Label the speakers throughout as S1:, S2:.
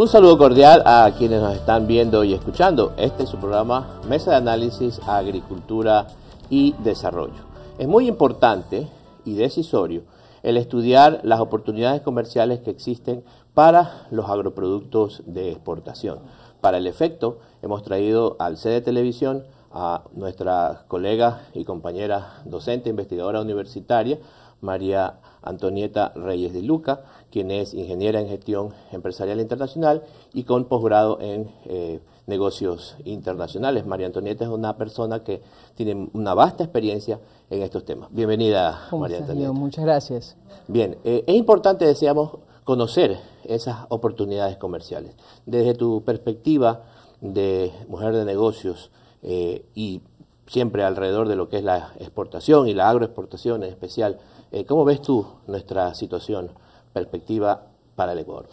S1: Un saludo cordial a quienes nos están viendo y escuchando. Este es su programa Mesa de Análisis Agricultura y Desarrollo. Es muy importante y decisorio el estudiar las oportunidades comerciales que existen para los agroproductos de exportación. Para el efecto, hemos traído al de Televisión a nuestra colega y compañera docente investigadora universitaria, María Antonieta Reyes de Luca, quien es ingeniera en gestión empresarial internacional y con posgrado en eh, negocios internacionales. María Antonieta es una persona que tiene una vasta experiencia en estos temas. Bienvenida, María Antonieta.
S2: Muchas gracias.
S1: Bien, eh, es importante, deseamos, conocer esas oportunidades comerciales. Desde tu perspectiva de mujer de negocios eh, y siempre alrededor de lo que es la exportación y la agroexportación en especial, eh, ¿Cómo ves tú nuestra situación, perspectiva para el Ecuador?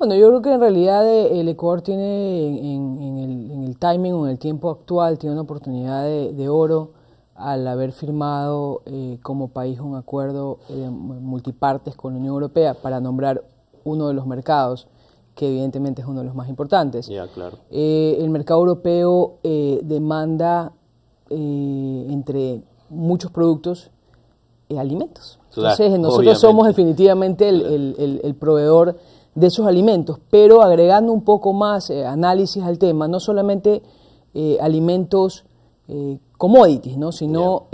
S2: Bueno, yo creo que en realidad eh, el Ecuador tiene en, el, timing o en el tiempo actual, tiene una oportunidad de, oro al haber firmado eh, como país un acuerdo multipartes con la Unión Europea para nombrar uno de los mercados, que evidentemente es uno de los más importantes. Ya claro. el mercado europeo demanda entre muchos productos eh, alimentos. Entonces eh, nosotros somos definitivamente el, proveedor de esos alimentos, pero agregando un poco más eh, análisis al tema, no solamente alimentos commodities, ¿no? sino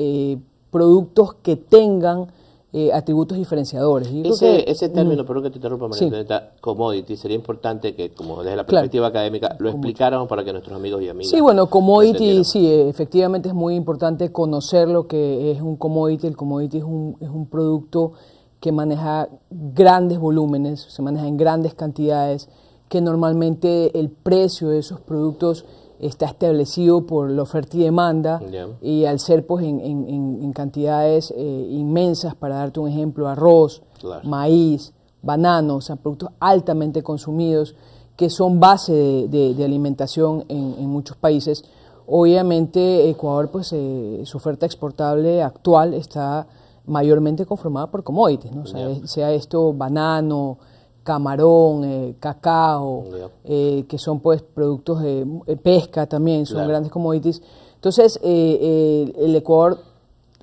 S2: productos que tengan eh, atributos diferenciadores. Y ese, mm, término, perdón
S1: que te interrumpa, María commodity, sería importante que, como desde la perspectiva académica, lo explicáramos para que nuestros amigos y amigas. Sí, bueno, commodity, sí,
S2: eh, efectivamente es muy importante conocer lo que es un commodity. El commodity es un, es un producto que maneja grandes volúmenes, se maneja en grandes cantidades, que normalmente el precio de esos productos está establecido por la oferta y demanda y al ser pues en, cantidades eh, inmensas, para darte un ejemplo, arroz, maíz, bananos, sea, productos altamente consumidos que son base de, alimentación en, muchos países. Obviamente Ecuador, pues eh, su oferta exportable actual está mayormente conformada por commodities, sea, sea esto banano, camarón, eh, cacao, eh, que son pues productos de eh, pesca también, son grandes commodities. Entonces, el Ecuador,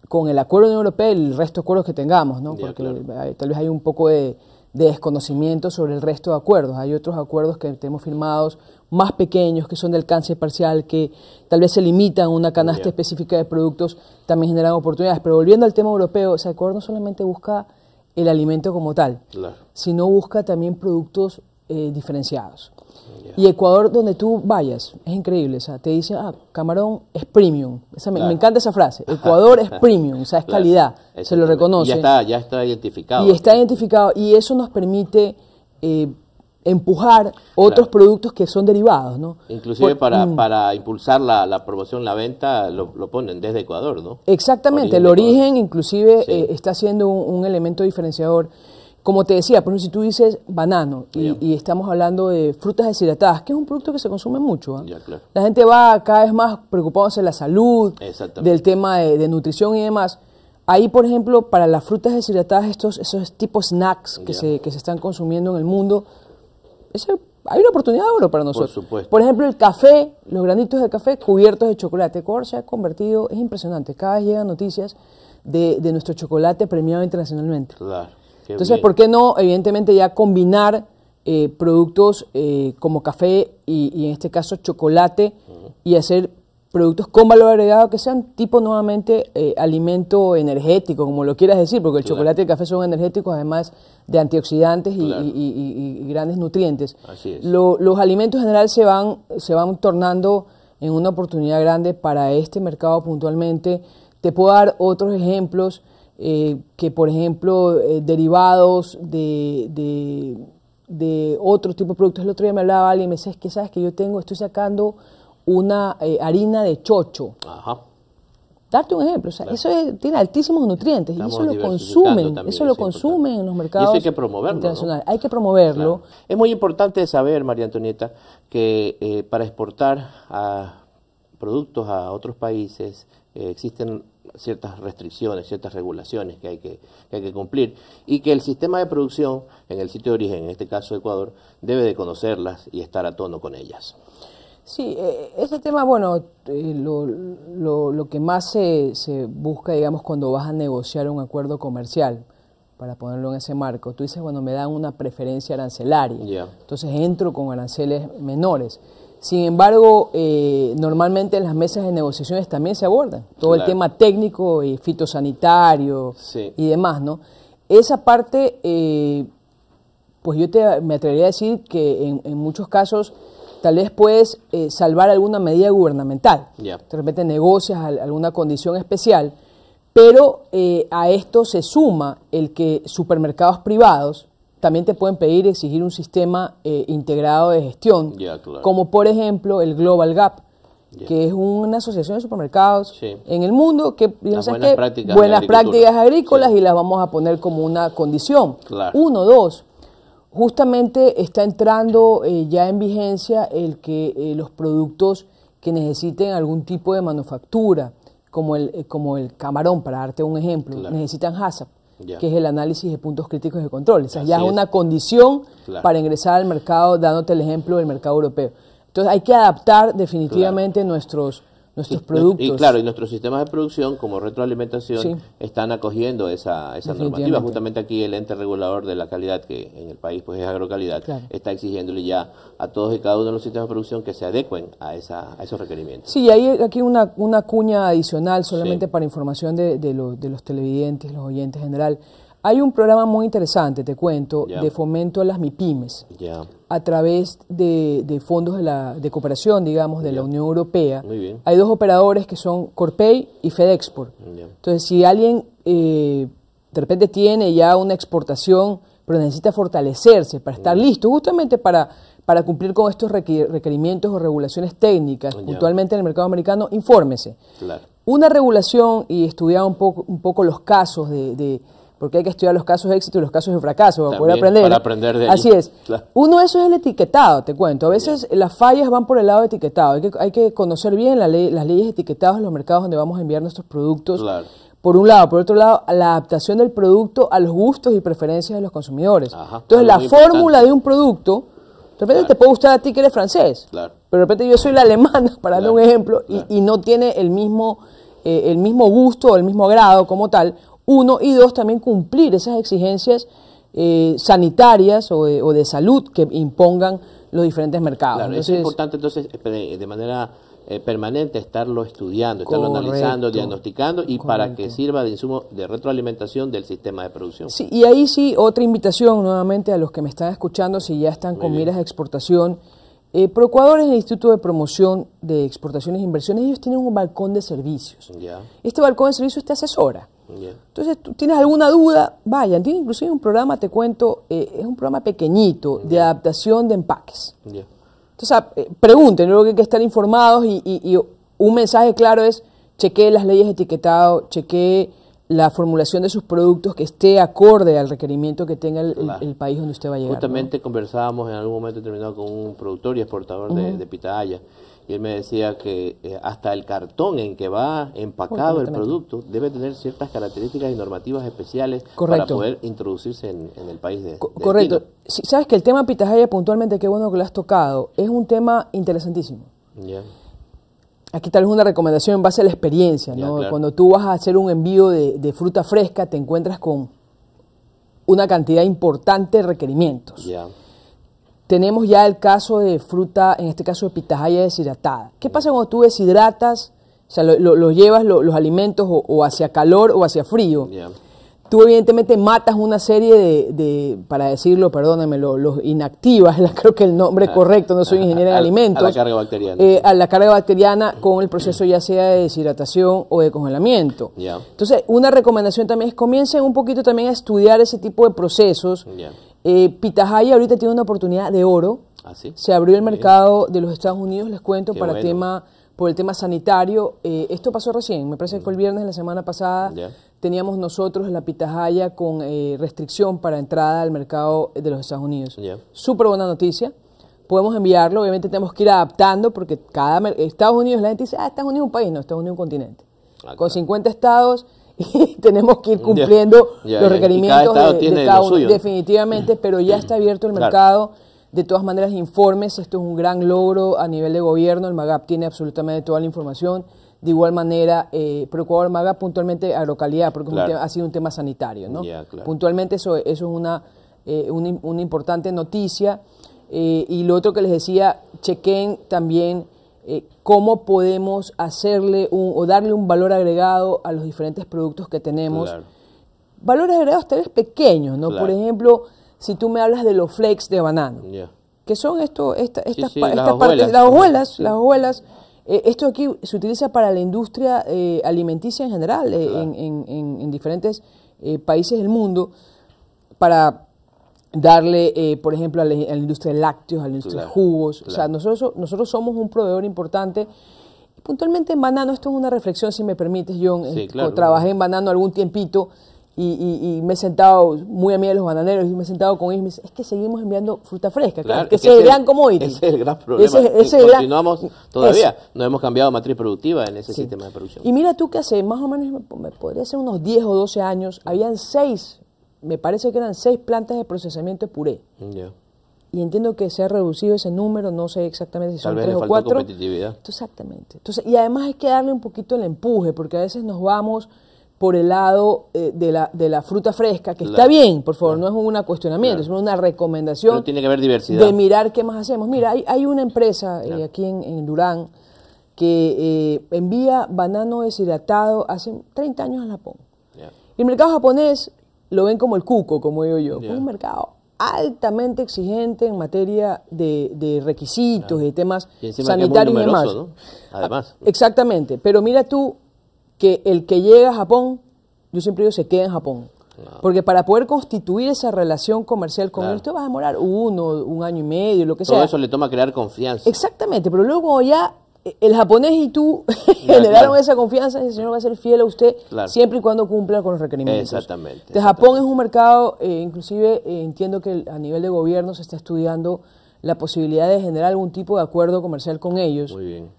S2: con el acuerdo de la Unión Europea el resto de acuerdos que tengamos, porque tal vez hay un poco de, desconocimiento sobre el resto de acuerdos. Hay otros acuerdos que tenemos firmados más pequeños, que son de alcance parcial, que tal vez se limitan a una canasta específica de productos, también generan oportunidades. Pero volviendo al tema europeo, ese acuerdo no solamente busca el alimento como tal, sino busca también productos eh, diferenciados. Y Ecuador, donde tú vayas, es increíble. O te dice, ah, camarón es premium. me, encanta esa frase. Ecuador es premium, o sea, es calidad. Se lo reconoce. Ya está,
S1: ya está identificado. Y está
S2: identificado. Y eso nos permite eh, empujar otros productos que son derivados, ¿no?
S1: Inclusive mm. para, impulsar la, la, promoción, la venta, lo, ponen desde Ecuador, ¿no? Exactamente, el origen
S2: inclusive eh, está siendo un, elemento diferenciador. Como te decía, por ejemplo, si tú dices banano y, estamos hablando de frutas deshidratadas, que es un producto que se consume mucho. ¿ah? La gente va cada vez más preocupándose de la salud, del tema de, nutrición y demás. Ahí, por ejemplo, para las frutas deshidratadas, estos, esos tipos snacks que, se, que se están consumiendo en el mundo, hay una oportunidad de oro para nosotros. Por ejemplo, el café, los granitos de café cubiertos de chocolate. Cor se ha convertido, es impresionante, cada vez llegan noticias de, nuestro chocolate premiado internacionalmente. Claro. Entonces, ¿por qué no, evidentemente, ya combinar eh, productos eh, como café y, en este caso, chocolate y hacer productos con valor agregado que sean tipo nuevamente eh, alimento energético, como lo quieras decir, porque el chocolate y el café son energéticos, además de antioxidantes y, grandes nutrientes. Así los alimentos en general se van, se van tornando en una oportunidad grande para este mercado puntualmente. Te puedo dar otros ejemplos, eh, que por ejemplo, eh, derivados de, de, otros tipos de productos. El otro día me hablaba alguien y me decía, que sabes que yo tengo, estoy sacando una eh, harina de chocho. Darte un ejemplo, eso tiene altísimos nutrientes y eso lo consumen, eso lo consumen en los mercados hay que promoverlo, Hay que promoverlo. Es muy importante
S1: saber, María Antonieta, que eh, para exportar productos a otros países eh, existen ciertas restricciones, ciertas regulaciones que hay que, que hay que, cumplir y que el sistema de producción en el sitio de origen, en este caso Ecuador, debe de conocerlas y estar a tono con ellas.
S2: Sí, eh, ese tema, bueno, eh, lo, lo, que más se, se, busca, digamos, cuando vas a negociar un acuerdo comercial, para ponerlo en ese marco, tú dices, bueno, me dan una preferencia arancelaria, entonces entro con aranceles menores. Sin embargo, eh, normalmente en las mesas de negociaciones también se abordan todo el tema técnico y fitosanitario y demás, ¿no? Esa parte, pues yo te, me atrevería a decir que en, en muchos casos Tal vez puedes eh, salvar alguna medida gubernamental. De repente negocias alguna condición especial, pero eh, a esto se suma el que supermercados privados también te pueden pedir exigir un sistema eh, integrado de gestión, como por ejemplo el Global Gap, que es una asociación de supermercados en el mundo que buenas, que, buenas prácticas agrícolas y las vamos a poner como una condición. Uno, dos, Justamente está entrando eh, ya en vigencia el que eh, los productos que necesiten algún tipo de manufactura, como el, eh, como el camarón, para darte un ejemplo, necesitan HACCP, que es el análisis de puntos críticos de control. O ya es una condición para ingresar al mercado, dándote el ejemplo del mercado europeo. Entonces hay que adaptar definitivamente nuestros nuestros productos. Y claro,
S1: y nuestros sistemas de producción como retroalimentación están acogiendo esa, esa normativa. Justamente aquí el ente regulador de la calidad, que en el país pues es agrocalidad, está exigiéndole ya a todos y cada uno de los sistemas de producción que se adecuen a, esa, a esos requerimientos. Sí, hay
S2: aquí una, una cuña adicional solamente para información de, de, de los televidentes, los oyentes en general. Hay un programa muy interesante, te cuento, de fomento a las MIPIMES a través de, fondos de, cooperación, digamos, de la Unión Europea. Hay dos operadores que son Corpay y FedExport. Entonces, si alguien eh, de repente tiene ya una exportación, pero necesita fortalecerse para estar listo, justamente para, cumplir con estos requerimientos o regulaciones técnicas, puntualmente en el mercado americano, infórmese. Una regulación, y estudiar un poco, un poco los casos de porque hay que estudiar los casos de éxito y los casos de fracaso para poder aprender. Para
S1: aprender de Así es.
S2: Uno de esos es el etiquetado, te cuento. A veces las fallas van por el lado de etiquetado. Hay que, hay que conocer bien las leyes etiquetadas en los mercados donde vamos a enviar nuestros productos. Por un lado, por otro lado, la adaptación del producto a los gustos y preferencias de los consumidores. Entonces, la fórmula de un producto, de repente te puede gustar a ti que eres francés, pero de repente yo soy la alemana, para darle un ejemplo, y, no tiene el mismo eh, el mismo gusto o el mismo grado como tal, uno y dos, también cumplir esas exigencias eh, sanitarias o de, salud que impongan los diferentes mercados. es importante
S1: entonces eh, de manera eh, permanente estarlo estudiando, estarlo analizando, diagnosticando y para que sirva de insumo de retroalimentación del sistema de producción.
S2: y ahí sí, otra invitación nuevamente a los que me están escuchando, si ya están con miras de exportación. Eh, Procuador es el Instituto de Promoción de Exportaciones e Inversiones, ellos tienen un balcón de servicios. Este balcón de servicios te asesora. Entonces, tú tienes alguna duda, vayan. Tiene inclusive un programa, te cuento, eh, es un programa pequeñito de adaptación de empaques. Entonces, ah, eh, pregunten, creo que hay que estar informados y, un mensaje claro es, chequee las leyes de etiquetado, chequee la formulación de sus productos que esté acorde al requerimiento que tenga el, país donde usted va a llegar. Justamente
S1: conversábamos en algún momento determinado con un productor y exportador de, de pitahaya él me decía que eh, hasta el cartón en que va empacado el producto debe tener ciertas características y normativas especiales para poder introducirse en, el país de, Correcto.
S2: sabes que el tema pitahaya puntualmente, qué bueno que lo has tocado, es un tema interesantísimo. Ya. Aquí tal vez una recomendación en base a la experiencia, ¿no? Cuando tú vas a hacer un envío de, fruta fresca, te encuentras con una cantidad importante de requerimientos tenemos ya el caso de fruta, en este caso de pitahaya deshidratada. ¿Qué pasa cuando tú deshidratas, o sea, los lo, llevas los alimentos o, hacia calor o hacia frío? Tú evidentemente matas una serie de, para decirlo, perdóname, los, inactivas, creo que el nombre ah. correcto, no soy ingeniero en alimentos. A la carga
S1: bacteriana. Eh,
S2: a la carga bacteriana con el proceso ya sea de deshidratación o de congelamiento. Entonces, una recomendación también es comiencen un poquito también a estudiar ese tipo de procesos. Eh, Pitahaya ahorita tiene una oportunidad de oro. ¿Ah, Se abrió el mercado de los Estados Unidos, les cuento, para tema por el tema sanitario. Eh, esto pasó recién, me parece que fue el viernes de la semana pasada. Teníamos nosotros la pitahaya con eh, restricción para entrada al mercado de los Estados Unidos. Súper buena noticia. Podemos enviarlo, obviamente tenemos que ir adaptando porque cada Estados Unidos, la gente dice, ah, Estados Unidos es un país, no, Estados Unidos es un continente. Ah, con 50 estados y tenemos que ir cumpliendo los requerimientos de, cada uno, definitivamente, pero ya está abierto el mercado. De todas maneras, informes, esto es un gran logro a nivel de gobierno, el MAGAP tiene absolutamente toda la información. De igual manera, eh, Procurador MAGAP puntualmente a localidad, porque ha sido un tema sanitario, ¿no? Puntualmente eso, eso es una, eh, una, importante noticia. Eh, y lo otro que les decía, chequen también eh, cómo podemos hacerle o darle un valor agregado a los diferentes productos que tenemos. Valores agregados tal vez pequeños, ¿no? Por ejemplo, si tú me hablas de los flakes de banano, que son esto, estas, las partes, las hojuelas, eh, esto aquí se utiliza para la industria eh, alimenticia en general, eh, en, diferentes países del mundo, para darle, por ejemplo, a la, industria de lácteos, a la industria de jugos. O sea, nosotros, nosotros somos un proveedor importante. Puntualmente en Banano, esto es una reflexión, si me permites, John. trabajé en Banano algún tiempito. Y, me he sentado muy amiga de los bananeros y me he sentado con ellos y me dice, es que seguimos enviando fruta fresca, que se vean como gran Ese es el
S1: gran problema. Continuamos todavía, no hemos cambiado matriz productiva en ese sistema de producción. Y
S2: mira tú que hace más o menos, podría ser unos 10 o 12 años, habían seis, me parece que eran seis plantas de procesamiento de puré. Y entiendo que se ha reducido ese número, no sé exactamente si son tres o cuatro. Competitividad. exactamente. Entonces, y además hay que darle un poquito el empuje, porque a veces nos vamos por el lado eh, de, la, de, la, fruta fresca, que está bien, por favor, no es un cuestionamiento, es una recomendación. tiene
S1: que ver diversidad. De
S2: mirar qué más hacemos. Mira, hay, hay una empresa eh, aquí en, Durán que eh, envía banano deshidratado hace 30 años a Japón. el mercado japonés lo ven como el cuco, como digo yo. Es un mercado altamente exigente en materia de, requisitos y de temas sanitarios y demás. Además. Exactamente. Pero mira tú, que el que llega a Japón, yo siempre digo, se queda en Japón. Porque para poder constituir esa relación comercial con él, ellos, te vas a demorar uno, un año y medio, lo que sea. Todo eso
S1: le toma crear confianza.
S2: Exactamente, pero luego ya eh, el japonés y tú le dieron esa confianza, ese señor va a ser fiel a usted siempre y cuando cumpla con los requerimientos. Exactamente. Japón es un mercado, eh, inclusive eh, entiendo que a nivel de gobierno se está estudiando la posibilidad de generar algún tipo de acuerdo comercial con ellos. Muy bien.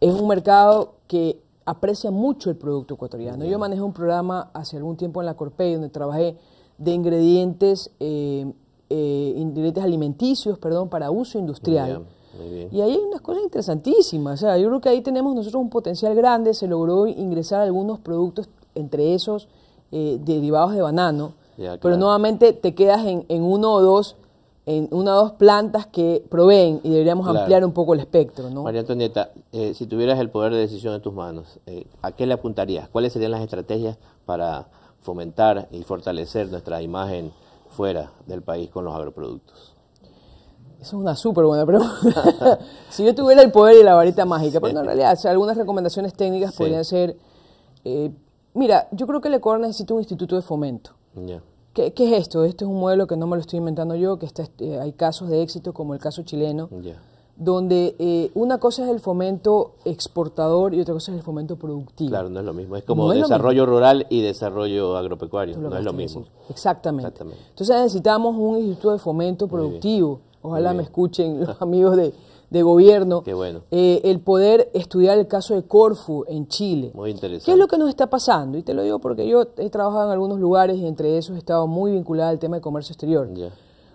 S2: Es un mercado que aprecia mucho el producto ecuatoriano. Yo manejé un programa hace algún tiempo en la Corpey donde trabajé de ingredientes, eh, eh, ingredientes alimenticios, perdón, para uso industrial. Y ahí hay unas cosas interesantísimas. O sea, yo creo que ahí tenemos nosotros un potencial grande. Se logró ingresar algunos productos, entre esos eh, derivados de banano. Pero nuevamente te quedas en, en uno o dos en una o dos plantas que proveen y deberíamos ampliar un poco el espectro. ¿no? María
S1: Antonieta, eh, si tuvieras el poder de decisión en tus manos, eh, ¿a qué le apuntarías? ¿Cuáles serían las estrategias para fomentar y fortalecer nuestra imagen fuera del país con los agroproductos?
S2: Esa es una súper buena pregunta. si yo tuviera el poder y la varita mágica, pero en realidad, algunas recomendaciones técnicas podrían ser, eh, mira, yo creo que el Ecuador necesita un instituto de fomento. Ya. ¿Qué, es esto? Este es un modelo que no me lo estoy inventando yo, que está, eh, hay casos de éxito como el caso chileno, donde eh, una cosa es el fomento exportador y otra cosa es el fomento productivo.
S1: Claro, no es lo mismo, es como desarrollo rural y desarrollo agropecuario, no es lo mismo.
S2: Exactamente. Entonces necesitamos un instituto de fomento productivo. Ojalá me escuchen los amigos de, de gobierno, eh, el poder estudiar el caso de Corfu en Chile. Muy interesante. ¿Qué es lo que nos está pasando? Y te lo digo porque yo he trabajado en algunos lugares y entre esos he estado muy vinculada al tema de comercio exterior.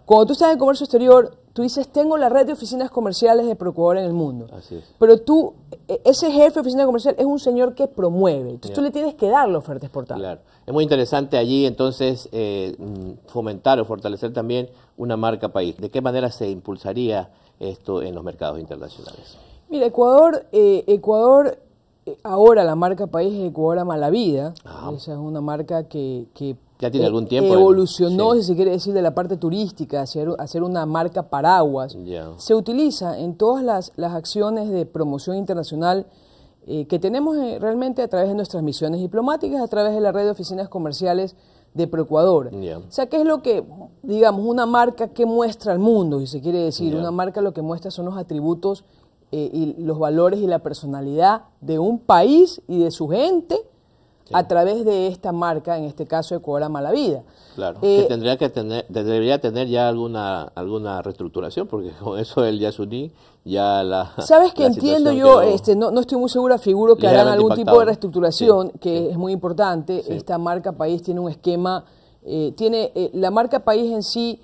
S2: Cuando tú estás en comercio exterior, tú dices, tengo la red de oficinas comerciales de procurador en el mundo. Así es. Pero tú, e, ese jefe de oficina comercial es un señor que promueve. Entonces tú le tienes que dar la oferta exportada. Claro.
S1: Es muy interesante allí, entonces, eh, mm, fomentar o fortalecer también una marca país. ¿De qué manera se impulsaría esto en los mercados internacionales.
S2: Mira, Ecuador, eh, Ecuador eh, ahora la marca país es Ecuador Ama la Vida. Ah. Esa es una marca que, ya tiene e- algún tiempo evolucionó, si se quiere decir, de la parte turística, hacer, hacer una marca paraguas. Se utiliza en todas las, las acciones de promoción internacional eh, que tenemos realmente a través de nuestras misiones diplomáticas, a través de la red de oficinas comerciales de Proecuador. Ecuador, O sea, ¿qué es lo que, digamos, una marca que muestra al mundo, si se quiere decir? Una marca lo que muestra son los atributos eh, y los valores y la personalidad de un país y de su gente a través de esta marca, en este caso Ecuador la Vida.
S1: Claro, eh, que tendría que tener, debería tener ya alguna, alguna reestructuración, porque con eso el Yasuní ya la... Sabes que entiendo yo, este,
S2: no, no, estoy muy segura, figuro que harán algún tipo de reestructuración, que es muy importante. Esta marca país tiene un esquema, eh, tiene eh, la marca país en sí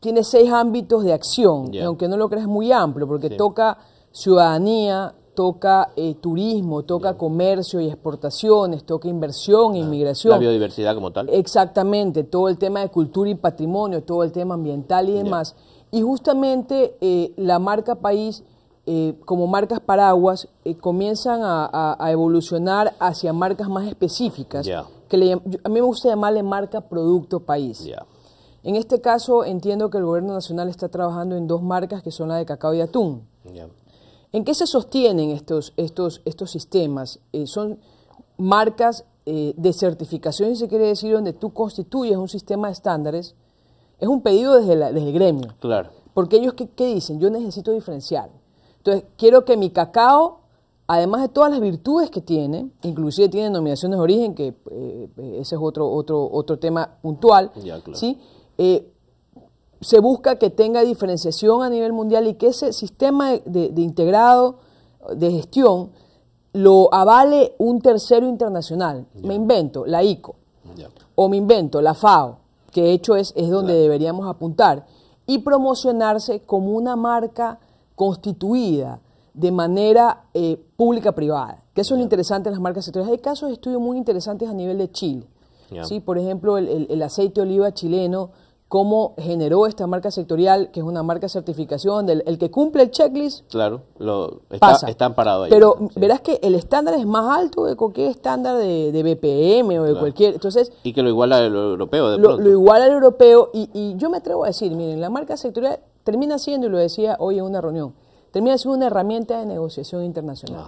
S2: tiene seis ámbitos de acción, aunque no lo creas muy amplio, porque toca ciudadanía, toca eh, turismo, toca comercio y exportaciones, toca inversión e inmigración. La
S1: biodiversidad como tal.
S2: Exactamente, todo el tema de cultura y patrimonio, todo el tema ambiental y demás. Y justamente eh, la marca país, eh, como marcas paraguas, comienzan a, evolucionar hacia marcas más específicas, que a mí me gusta llamarle marca producto país. En este caso entiendo que el gobierno nacional está trabajando en dos marcas que son la de cacao y atún. ¿En qué se sostienen estos, estos, estos sistemas? Eh, son marcas eh, de certificación, se quiere decir, donde tú constituyes un sistema de estándares. Es un pedido desde, el gremio. Claro. Porque ellos, ¿qué, dicen? Yo necesito diferenciar. Entonces, quiero que mi cacao, además de todas las virtudes que tiene, inclusive tiene denominaciones de origen, que eh, ese es otro, otro, otro tema puntual, ya, claro. ¿sí? se busca que tenga diferenciación a nivel mundial y que ese sistema de, integrado de gestión lo avale un tercero internacional. Me invento, la ICO. O me invento, la FAO, que de hecho es, es donde deberíamos apuntar. Y promocionarse como una marca constituida de manera eh, pública-privada. Que eso es lo interesante en las marcas sectoriales. Hay casos de estudio muy interesantes a nivel de Chile. ¿sí? Por ejemplo, el, el aceite de oliva chileno cómo generó esta marca sectorial, que es una marca de certificación, del, el que cumple el checklist.
S1: Claro, lo, está, amparado ahí. Pero
S2: verás que el estándar es más alto que cualquier estándar de, BPM o de cualquier.
S1: Entonces, y que lo iguala al europeo, de pronto. Lo, lo
S2: iguala al europeo, y, yo me atrevo a decir, miren, la marca sectorial termina siendo, y lo decía hoy en una reunión, termina siendo una herramienta de negociación internacional.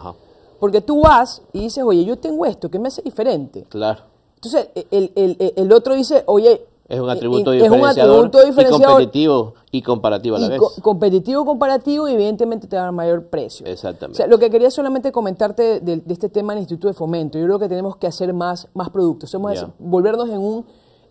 S2: Porque tú vas y dices, oye, yo tengo esto que me hace diferente. Claro. Entonces, e, el otro dice, oye, es un eh, atributo eh, diferenciador, y
S1: competitivo y comparativo a la vez.
S2: competitivo, comparativo y evidentemente te va a dar mayor precio.
S1: Exactamente.
S2: lo que quería solamente comentarte de, este tema del Instituto de Fomento. Yo creo que tenemos que hacer más, más productos. volvernos en un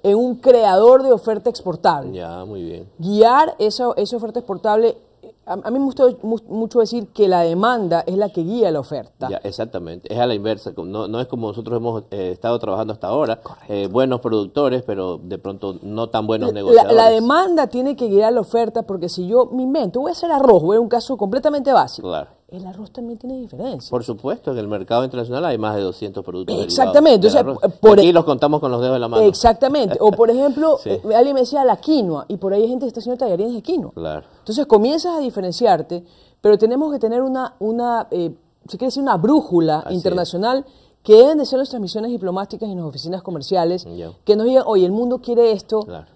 S2: en un creador de oferta exportable. Ya, muy bien. Guiar esa, esa oferta exportable a, mí me gusta mucho decir que la demanda es la que guía la oferta.
S1: exactamente, es a la inversa, no, no es como nosotros hemos eh, estado trabajando hasta ahora, eh, buenos productores, pero de pronto no tan buenos negociadores. La,
S2: demanda tiene que guiar la oferta porque si yo, me invento voy a hacer arroz, voy a un caso completamente básico. Claro el arroz también tiene diferencia.
S1: Por supuesto, en el mercado internacional hay más de 200 productos. Exactamente. Y por Aquí e- los contamos con los dedos de la mano.
S2: Exactamente. O por ejemplo, eh, alguien me decía la quinoa y por ahí hay gente que está haciendo tallarines de quinoa. Claro. Entonces comienzas a diferenciarte, pero tenemos que tener una, una eh, se quiere decir, una brújula internacional. que deben de ser nuestras misiones diplomáticas y nuestras oficinas comerciales, que nos digan, oye, el mundo quiere esto. Claro.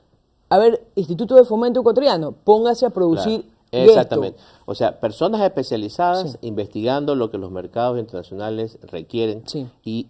S2: A ver, Instituto de Fomento Ecuatoriano, póngase a producir Exactamente.
S1: O sea, personas especializadas investigando lo que los mercados internacionales requieren y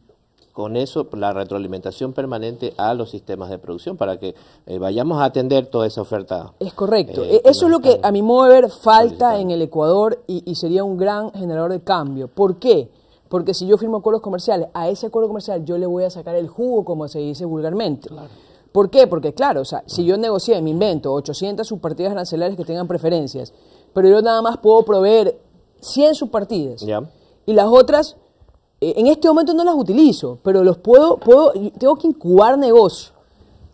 S1: con eso la retroalimentación permanente a los sistemas de producción para que eh, vayamos a atender toda esa oferta.
S2: Es correcto. Eh, e-, eso es lo que a mi modo de ver falta en el Ecuador y, y, sería un gran generador de cambio. ¿Por qué? Porque si yo firmo acuerdos comerciales, a ese acuerdo comercial yo le voy a sacar el jugo, como se dice vulgarmente. Claro. ¿Por qué? Porque claro, o sea, si yo negocié, me invento 800 subpartidas arancelarias que tengan preferencias, pero yo nada más puedo proveer 100 subpartidas y las otras eh, en este momento no las utilizo, pero los puedo, puedo tengo que incubar negocio.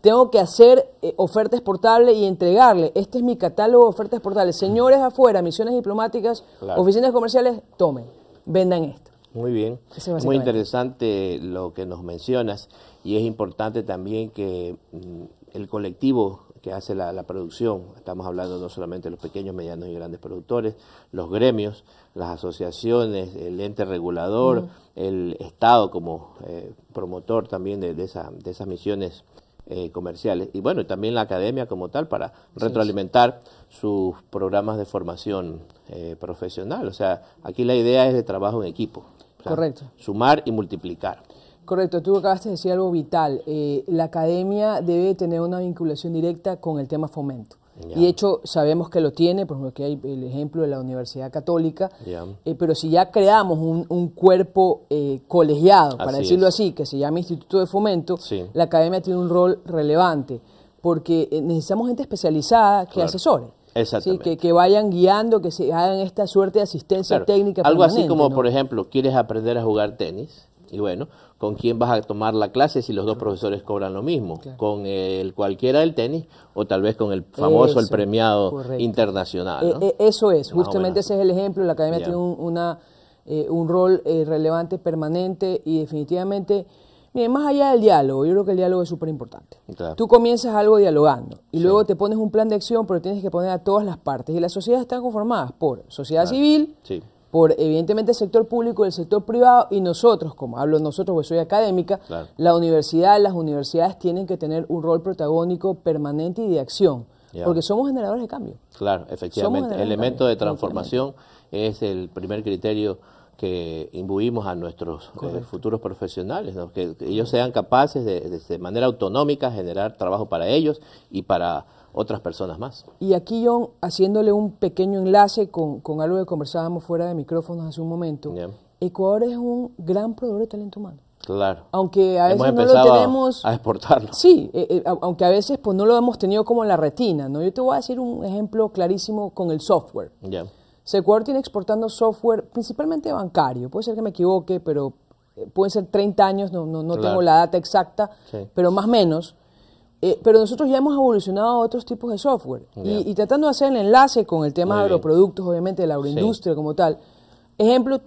S2: Tengo que hacer eh, ofertas portables y entregarle. Este es mi catálogo de ofertas portables. Señores afuera, misiones diplomáticas, oficinas comerciales, tomen, vendan esto.
S1: Muy bien. Muy interesante lo que nos mencionas y es importante también que mm, el colectivo que hace la, producción, estamos hablando no solamente de los pequeños, medianos y grandes productores, los gremios, las asociaciones, el ente regulador, el Estado como eh, promotor también de, de esas misiones eh, comerciales y bueno, también la academia como tal para retroalimentar sus programas de formación eh, profesional. O sea, aquí la idea es de trabajo en equipo. Sumar y multiplicar.
S2: Correcto, tú acabaste de decir algo vital. Eh, la academia debe tener una vinculación directa con el tema fomento. Y de hecho sabemos que lo tiene, por ejemplo, aquí hay el ejemplo de la Universidad Católica, eh, pero si ya creamos un, cuerpo eh, colegiado, para decirlo así, que se llama Instituto de Fomento, la academia tiene un rol relevante, porque necesitamos gente especializada que asesore.
S1: Que,
S2: vayan guiando, que se hagan esta suerte de asistencia técnica. Algo así como, por
S1: ejemplo, quieres aprender a jugar tenis y bueno, ¿con quién vas a tomar la clase si los dos profesores cobran lo mismo? ¿Con el cualquiera del tenis o tal vez con el famoso, el premiado internacional? Eh, eh,
S2: eso es, justamente ese es el ejemplo. La academia tiene un, eh, rol relevante, permanente y definitivamente... Miren, más allá del diálogo, yo creo que el diálogo es súper importante. Tú comienzas algo dialogando y luego te pones un plan de acción, pero tienes que poner a todas las partes. Y las sociedades están conformadas por sociedad civil, sí por evidentemente el sector público y el sector privado y nosotros, como hablo nosotros, pues soy académica, la universidad, las universidades tienen que tener un rol protagónico permanente y de acción, porque somos generadores de cambio.
S1: Claro, efectivamente, elemento de, transformación es el primer criterio que imbuimos a nuestros eh, futuros profesionales, que, ellos sean capaces de, de manera autonómica generar trabajo para ellos y para otras personas más.
S2: Y aquí, yo haciéndole un pequeño enlace con, algo que conversábamos fuera de micrófonos hace un momento, Ecuador es un gran proveedor de talento humano.
S1: Claro. Aunque a veces no lo tenemos. A exportarlo. Sí,
S2: eh, eh, aunque a veces pues, no lo hemos tenido como en la retina. ¿no? Yo te voy a decir un ejemplo clarísimo con el software. Ecuador tiene exportando software principalmente bancario. Puede ser que me equivoque, pero eh, pueden ser 30 años, no, no, no tengo la data exacta, pero más o menos. Eh, pero nosotros ya hemos evolucionado a otros tipos de software. Y, tratando de hacer el enlace con el tema de agroproductos, obviamente, de la agroindustria como tal. Ejemplo,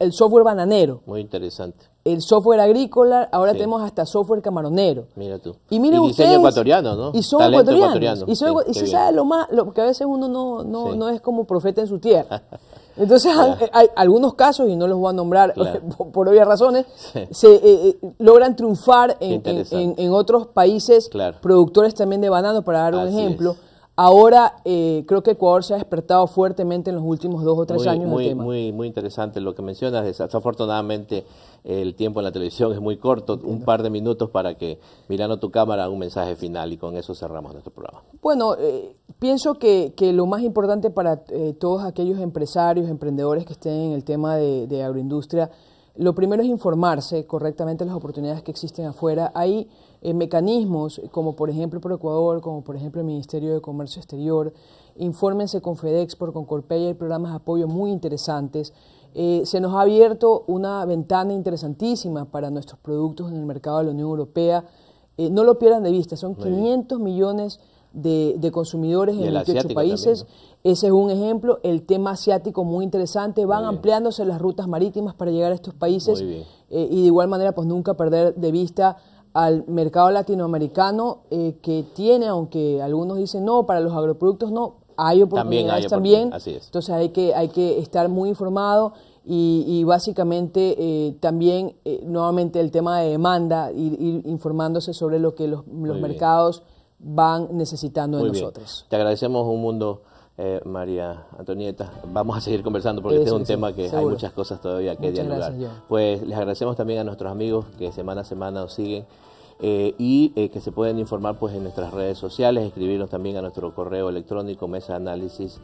S2: el software bananero.
S1: Muy interesante.
S2: El software agrícola, ahora tenemos hasta software camaronero.
S1: Mira tú. Y miren ecuatoriano, ¿no? Y son ecuatorianos. Y, son, y se sabe
S2: lo más, lo que a veces uno no, no, no es como profeta en su tierra. Entonces hay, algunos casos, y no los voy a nombrar por, obvias razones, se eh, eh, logran triunfar en, otros países productores también de banano, para dar un ejemplo. Ahora eh, creo que Ecuador se ha despertado fuertemente en los últimos dos o tres años. Muy,
S1: muy, muy interesante lo que mencionas. Desafortunadamente el tiempo en la televisión es muy corto, un par de minutos para que mirando tu cámara un mensaje final y con eso cerramos nuestro programa.
S2: Bueno, eh, Pienso que, que, lo más importante para eh, todos aquellos empresarios, emprendedores que estén en el tema de, agroindustria, lo primero es informarse correctamente de las oportunidades que existen afuera. Hay eh, mecanismos como por ejemplo Ecuador, como por ejemplo el Ministerio de Comercio Exterior. Infórmense con fedex con Corpella, hay programas de apoyo muy interesantes. Eh, se nos ha abierto una ventana interesantísima para nuestros productos en el mercado de la Unión Europea. no lo pierdan de vista, son 500 millones de, consumidores en 28 países. Ese es un ejemplo. El tema asiático muy interesante. Van ampliándose las rutas marítimas para llegar a estos países. Eh, y de igual manera, pues nunca perder de vista al mercado latinoamericano eh, que tiene, aunque algunos dicen no, para los agroproductos no, hay oportunidades también. Así Entonces hay que, hay que estar muy informado y, básicamente eh, también nuevamente el tema de demanda, ir, informándose sobre lo que los, mercados van necesitando de nosotros.
S1: Te agradecemos un mundo. Eh, María Antonieta. Vamos a seguir conversando porque este es un tema que hay muchas cosas todavía que Muchas dialogar. pues les agradecemos también a nuestros amigos que semana a semana nos siguen. Eh, y eh, que se pueden informar pues en nuestras redes sociales, escribirnos también a nuestro correo electrónico mesa análisis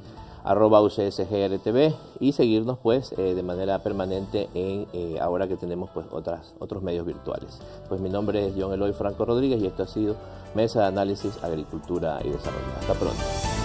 S1: arroba UCSGRTV y seguirnos pues eh, de manera permanente en eh, ahora que tenemos pues otras, otros medios virtuales. Pues mi nombre es John Eloy Franco Rodríguez y esto ha sido Mesa de Análisis, Agricultura y Desarrollo. Hasta pronto.